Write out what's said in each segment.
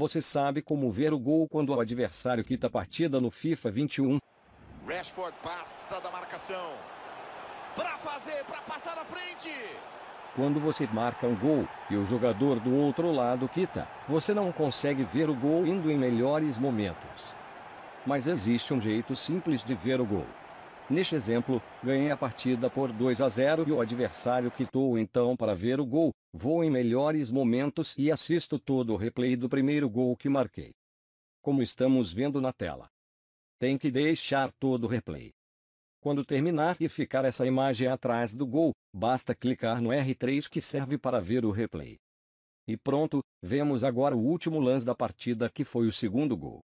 Você sabe como ver o gol quando o adversário quita a partida no FIFA 21. Rashford passa da marcação. Para fazer, para passar na frente. Quando você marca um gol e o jogador do outro lado quita, você não consegue ver o gol indo em melhores momentos. Mas existe um jeito simples de ver o gol. Neste exemplo, ganhei a partida por 2 a 0 e o adversário quitou então para ver o gol. Vou em melhores momentos e assisto todo o replay do primeiro gol que marquei. Como estamos vendo na tela. Tem que deixar todo o replay. Quando terminar e ficar essa imagem atrás do gol, basta clicar no R3 que serve para ver o replay. E pronto, vemos agora o último lance da partida que foi o segundo gol.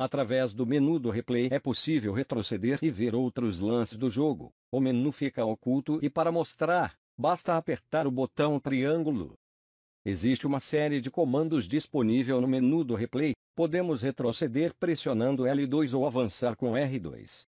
Através do menu do replay é possível retroceder e ver outros lances do jogo. O menu fica oculto e para mostrar, basta apertar o botão triângulo. Existe uma série de comandos disponível no menu do replay. Podemos retroceder pressionando L2 ou avançar com R2.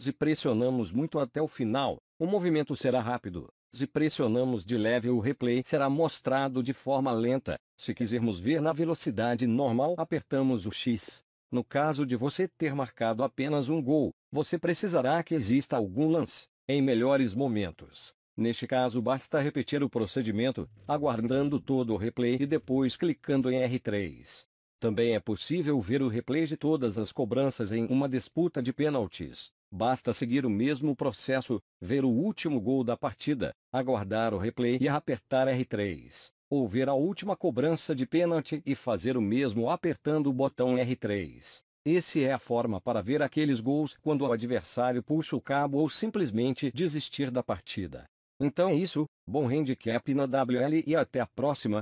Se pressionamos muito até o final, o movimento será rápido. Se pressionamos de leve, o replay será mostrado de forma lenta. Se quisermos ver na velocidade normal, apertamos o X. No caso de você ter marcado apenas um gol, você precisará que exista algum lance, em melhores momentos. Neste caso, basta repetir o procedimento, aguardando todo o replay e depois clicando em R3. Também é possível ver o replay de todas as cobranças em uma disputa de pênaltis. Basta seguir o mesmo processo, ver o último gol da partida, aguardar o replay e apertar R3 ou ver a última cobrança de pênalti e fazer o mesmo apertando o botão R3. Esse é a forma para ver aqueles gols quando o adversário puxa o cabo ou simplesmente desistir da partida. Então é isso, bom handicap na WL e até a próxima.